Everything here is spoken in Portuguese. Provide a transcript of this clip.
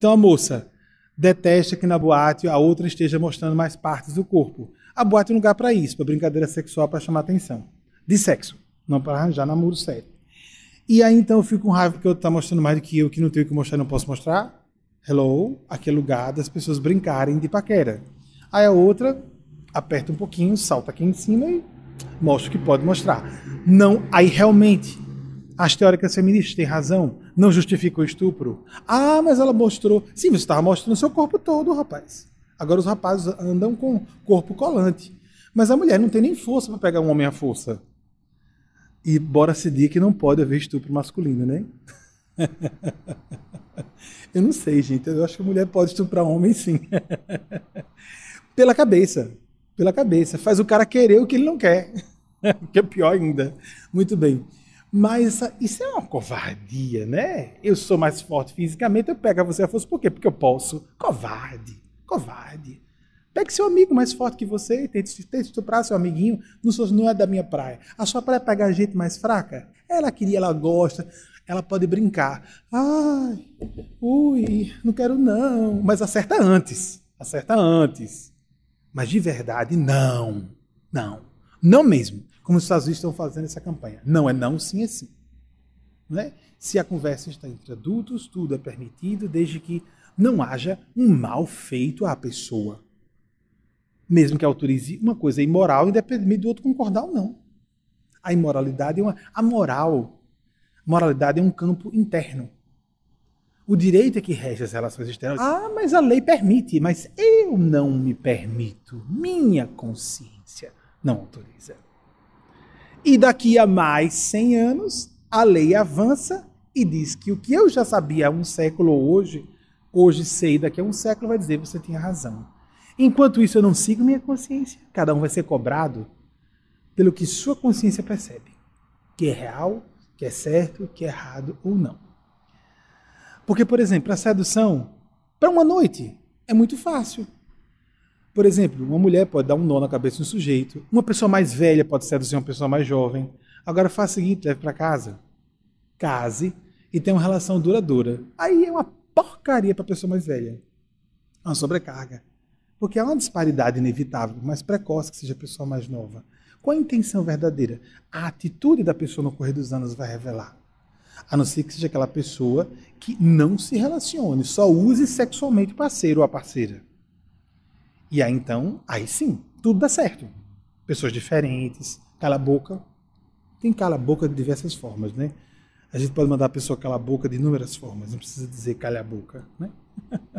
Então a moça detesta que na boate a outra esteja mostrando mais partes do corpo. A boate é um lugar para isso, para brincadeira sexual, para chamar atenção. De sexo, não para arranjar namoro sério. E aí então eu fico com raiva porque eu tá mostrando mais do que eu, que não tenho que mostrar, não posso mostrar. Hello, aquele lugar das pessoas brincarem de paquera. Aí a outra aperta um pouquinho, salta aqui em cima e mostra o que pode mostrar. Não, aí realmente as teóricas feministas têm razão, não justifica o estupro. Ah, mas ela mostrou. Sim, você estava mostrando seu corpo todo, rapaz. Agora os rapazes andam com corpo colante. Mas a mulher não tem nem força para pegar um homem à força. E bora se dizer que não pode haver estupro masculino, né? Eu não sei, gente. Eu acho que a mulher pode estuprar homem, sim. Pela cabeça. Pela cabeça. Faz o cara querer o que ele não quer. que é pior ainda. Muito bem. Mas isso é uma covardia, né? Eu sou mais forte fisicamente, eu pego a você a força. Por quê? Porque eu posso. Covarde, covarde. Pegue seu amigo mais forte que você, tente, tente estuprar seu amiguinho, não, sou, não é da minha praia. A sua praia é pegar gente mais fraca? Ela queria, ela gosta, ela pode brincar. Ai, ui, não quero não. Mas acerta antes, acerta antes. Mas de verdade, não, não. Não mesmo, como os Estados Unidos estão fazendo essa campanha. Não é não, sim é sim. É? Se a conversa está entre adultos, tudo é permitido, desde que não haja um mal feito à pessoa. Mesmo que autorize uma coisa imoral, independente do outro concordar ou não. A imoralidade é uma. A moral. Moralidade é um campo interno. O direito é que rege as relações externas. Ah, mas a lei permite, mas eu não me permito. Minha consciência não autoriza. E daqui a mais 100 anos, a lei avança e diz que o que eu já sabia há um século hoje, hoje sei daqui a um século, vai dizer que você tinha razão. Enquanto isso, eu não sigo minha consciência. Cada um vai ser cobrado pelo que sua consciência percebe, que é real, que é certo, que é errado ou não. Porque, por exemplo, a sedução, para uma noite, é muito fácil. Por exemplo, uma mulher pode dar um nó na cabeça de um sujeito, uma pessoa mais velha pode seduzir uma pessoa mais jovem. Agora faça o seguinte, leve para casa. Case e tenha uma relação duradoura. Aí é uma porcaria para a pessoa mais velha. É uma sobrecarga. Porque há uma disparidade inevitável, mais precoce que seja a pessoa mais nova. Qual a intenção verdadeira? A atitude da pessoa no correr dos anos vai revelar. A não ser que seja aquela pessoa que não se relacione, só use sexualmente o parceiro ou a parceira. E aí então, aí sim, tudo dá certo. Pessoas diferentes, cala a boca. Tem cala a boca de diversas formas, né? A gente pode mandar a pessoa calar a boca de inúmeras formas, não precisa dizer calha a boca, né?